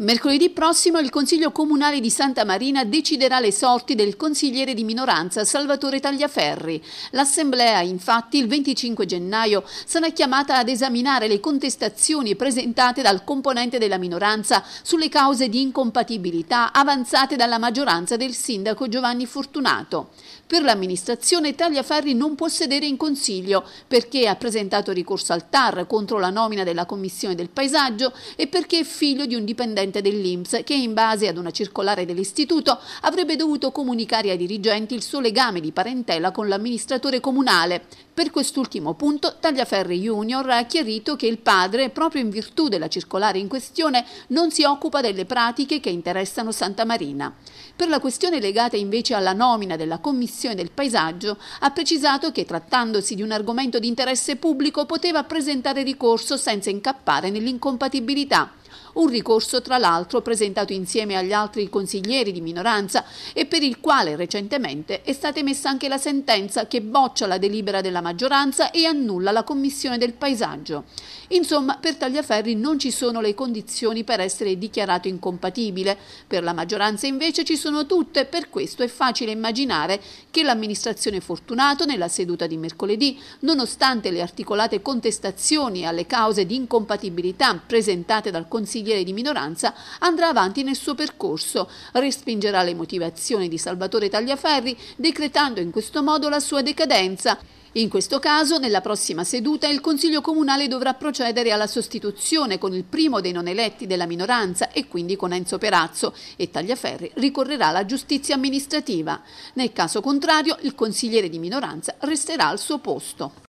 Mercoledì prossimo il Consiglio Comunale di Santa Marina deciderà le sorti del consigliere di minoranza Salvatore Tagliaferri. L'Assemblea, infatti, il 25 gennaio sarà chiamata ad esaminare le contestazioni presentate dal componente della minoranza sulle cause di incompatibilità avanzate dalla maggioranza del sindaco Giovanni Fortunato. Per l'amministrazione Tagliaferri non può sedere in Consiglio perché ha presentato ricorso al TAR contro la nomina della Commissione del Paesaggio e perché è figlio di un dipendente dipendente dell'Inps che in base ad una circolare dell'istituto avrebbe dovuto comunicare ai dirigenti il suo legame di parentela con l'amministratore comunale. Per quest'ultimo punto Tagliaferri Junior ha chiarito che il padre, proprio in virtù della circolare in questione, non si occupa delle pratiche che interessano Santa Marina. Per la questione legata invece alla nomina della Commissione del Paesaggio, ha precisato che trattandosi di un argomento di interesse pubblico poteva presentare ricorso senza incappare nell'incompatibilità un ricorso tra l'altro presentato insieme agli altri consiglieri di minoranza e per il quale recentemente è stata emessa anche la sentenza che boccia la delibera della maggioranza e annulla la commissione del paesaggio. Insomma, per Tagliaferri non ci sono le condizioni per essere dichiarato incompatibile, per la maggioranza invece ci sono tutte, per questo è facile immaginare che l'amministrazione Fortunato nella seduta di mercoledì, nonostante le articolate contestazioni alle cause di incompatibilità presentate dal Consiglio consigliere di minoranza, andrà avanti nel suo percorso, respingerà le motivazioni di Salvatore Tagliaferri, decretando in questo modo la sua decadenza. In questo caso, nella prossima seduta, il Consiglio Comunale dovrà procedere alla sostituzione con il primo dei non eletti della minoranza e quindi con Enzo Perazzo e Tagliaferri ricorrerà alla giustizia amministrativa. Nel caso contrario, il consigliere di minoranza resterà al suo posto.